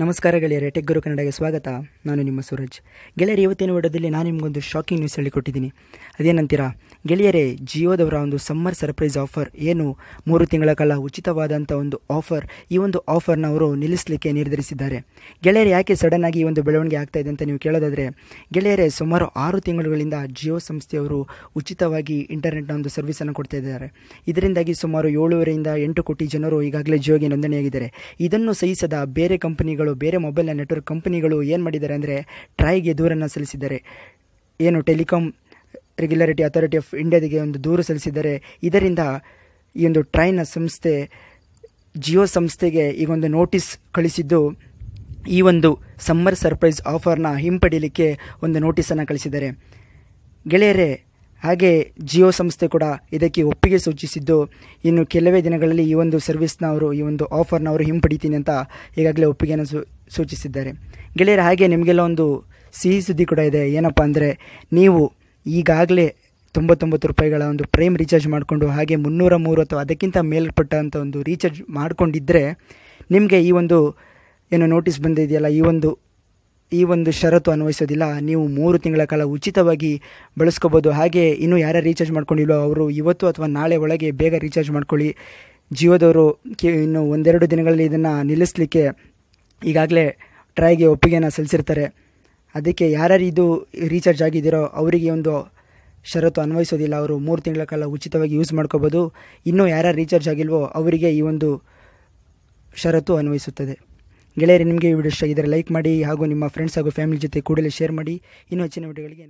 ನಮಸ್ಕಾರ ಗೆಳೆಯರೆ ಟೆಕ್ ಗುರು ಕನ್ನಡಗೆ ಸ್ವಾಗತ ನಾನು ನಿಮ್ಮ ಸೂರಜ್ ಗೆಳೆಯರ ಇವತ್ತಿನ ವಿಡಿಯೋದಲ್ಲಿ ನಾನು ನಿಮಗೊಂದು ಶಾಕಿಂಗ್ ನ್ಯೂಸ್ ಹೇಳಿಕೊಟ್ಟಿದ್ದೀನಿ ಅದೇನಂತೀರಾ ಗೆಳೆಯರೇ ಜಿಯೋದವರ ಒಂದು ಸಮ್ಮರ್ ಸರ್ಪ್ರೈಸ್ ಆಫರ್ ಏನು ಮೂರು ತಿಂಗಳ ಕಾಲ ಉಚಿತವಾದಂಥ ಒಂದು ಆಫರ್ ಈ ಒಂದು ಆಫರ್ನ ಅವರು ನಿಲ್ಲಿಸಲಿಕ್ಕೆ ನಿರ್ಧರಿಸಿದ್ದಾರೆ ಗೆಳೆಯರು ಯಾಕೆ ಸಡನ್ ಆಗಿ ಈ ಒಂದು ಬೆಳವಣಿಗೆ ಆಗ್ತಾ ಇದೆ ಅಂತ ನೀವು ಕೇಳೋದಾದರೆ ಗೆಳೆಯರೇ ಸುಮಾರು ಆರು ತಿಂಗಳುಗಳಿಂದ ಜಿಯೋ ಸಂಸ್ಥೆಯವರು ಉಚಿತವಾಗಿ ಇಂಟರ್ನೆಟ್ನ ಒಂದು ಸರ್ವಿಸನ್ನು ಕೊಡ್ತಾ ಇದ್ದಾರೆ ಇದರಿಂದಾಗಿ ಸುಮಾರು ಏಳುವರೆಯಿಂದ ಎಂಟು ಕೋಟಿ ಜನರು ಈಗಾಗಲೇ ಜಿಯೋಗೆ ನೋಂದಣಿಯಾಗಿದ್ದಾರೆ ಇದನ್ನು ಸಹಿಸದ ಬೇರೆ ಕಂಪನಿಗಳು ಬೇರೆ ಮೊಬೈಲ್ನ ನೆಟ್ವರ್ಕ್ ಕಂಪನಿಗಳು ಏನು ಮಾಡಿದ್ದಾರೆ ಅಂದರೆ ಟ್ರೈಗೆ ದೂರನ್ನು ಸಲ್ಲಿಸಿದ್ದಾರೆ ಏನು ಟೆಲಿಕಾಂ ರೆಗ್ಯುಲರಿಟಿ ಅಥಾರಿಟಿ ಆಫ್ ಇಂಡಿಯಾದಿಗೆ ಒಂದು ದೂರು ಸಲ್ಲಿಸಿದ್ದಾರೆ ಇದರಿಂದ ಈ ಒಂದು ಟ್ರೈನ ಸಂಸ್ಥೆ ಜಿಯೋ ಸಂಸ್ಥೆಗೆ ಈಗ ಒಂದು ನೋಟಿಸ್ ಕಳಿಸಿದ್ದು ಈ ಒಂದು ಸಮ್ಮರ್ ಸರ್ಪ್ರೈಸ್ ಆಫರ್ನ ಹಿಂಪಡೀಲಿಕ್ಕೆ ಒಂದು ನೋಟಿಸನ್ನು ಕಳಿಸಿದ್ದಾರೆ ಗೆಳೆಯರೇ ಹಾಗೆ ಜಿಯೋ ಸಂಸ್ಥೆ ಕೂಡ ಇದಕ್ಕೆ ಒಪ್ಪಿಗೆ ಸೂಚಿಸಿದ್ದು ಇನ್ನು ಕೆಲವೇ ದಿನಗಳಲ್ಲಿ ಈ ಒಂದು ಸರ್ವಿಸ್ನ ಅವರು ಈ ಒಂದು ಆಫರ್ನ ಅವರು ಹಿಂಪಡಿತೀನಿ ಅಂತ ಈಗಾಗಲೇ ಒಪ್ಪಿಗೆಯನ್ನು ಸೂಚಿಸಿದ್ದಾರೆ ಗೆಳೆಯರ ಹಾಗೆ ನಿಮಗೆಲ್ಲ ಒಂದು ಸಿಹಿ ಸುದ್ದಿ ಕೂಡ ಇದೆ ಏನಪ್ಪ ಅಂದರೆ ನೀವು ಈಗಾಗಲೇ ತೊಂಬತ್ತೊಂಬತ್ತು ರೂಪಾಯಿಗಳ ಒಂದು ಪ್ರೈಮ್ ರೀಚಾರ್ಜ್ ಮಾಡಿಕೊಂಡು ಹಾಗೆ ಮುನ್ನೂರ ಮೂರು ಅಥವಾ ಅದಕ್ಕಿಂತ ಮೇಲ್ಪಟ್ಟಂಥ ಒಂದು ರೀಚಾರ್ಜ್ ಮಾಡಿಕೊಂಡಿದ್ದರೆ ನಿಮಗೆ ಈ ಒಂದು ಏನು ನೋಟಿಸ್ ಬಂದಿದೆಯಲ್ಲ ಈ ಒಂದು ಈ ಒಂದು ಷರತ್ತು ಅನ್ವಯಿಸೋದಿಲ್ಲ ನೀವು ಮೂರು ತಿಂಗಳ ಕಾಲ ಉಚಿತವಾಗಿ ಬಳಸ್ಕೋಬೋದು ಹಾಗೆ ಇನ್ನೂ ಯಾರು ರೀಚಾರ್ಜ್ ಮಾಡ್ಕೊಂಡಿಲ್ವೋ ಅವರು ಇವತ್ತು ಅಥವಾ ನಾಳೆ ಒಳಗೆ ಬೇಗ ರೀಚಾರ್ಜ್ ಮಾಡ್ಕೊಳ್ಳಿ ಜಿಯೋದವರು ಇನ್ನು ಒಂದೆರಡು ದಿನಗಳಲ್ಲಿ ಇದನ್ನು ನಿಲ್ಲಿಸಲಿಕ್ಕೆ ಈಗಾಗಲೇ ಟ್ರೈಗೆ ಒಪ್ಪಿಗೆಯನ್ನು ಸಲ್ಲಿಸಿರ್ತಾರೆ ಅದಕ್ಕೆ ಯಾರು ಇದು ರೀಚಾರ್ಜ್ ಆಗಿದ್ದೀರೋ ಅವರಿಗೆ ಒಂದು ಷರತ್ತು ಅನ್ವಯಿಸೋದಿಲ್ಲ ಅವರು ಮೂರು ತಿಂಗಳ ಕಾಲ ಉಚಿತವಾಗಿ ಯೂಸ್ ಮಾಡ್ಕೋಬೋದು ಇನ್ನೂ ಯಾರ್ಯಾರು ರೀಚಾರ್ಜ್ ಆಗಿಲ್ವೋ ಅವರಿಗೆ ಈ ಒಂದು ಷರತ್ತು ಅನ್ವಯಿಸುತ್ತದೆ ಗೆಳೆಯರೆ ನಿಮಗೆ ಈ ವಿಡಿಯೋ ಇಷ್ಟ ಆಗಿದ್ದರೆ ಲೈಕ್ ಮಾಡಿ ಹಾಗೂ ನಿಮ್ಮ ಫ್ರೆಂಡ್ಸ್ ಹಾಗೂ ಫ್ಯಾಮಿಲಿ ಜೊತೆ ಕೂಡಲೇ ಶೇರ್ ಮಾಡಿ ಇನ್ನೂ ಹೆಚ್ಚಿನ ವಿಡಿಯೋಗಳಿಗೆ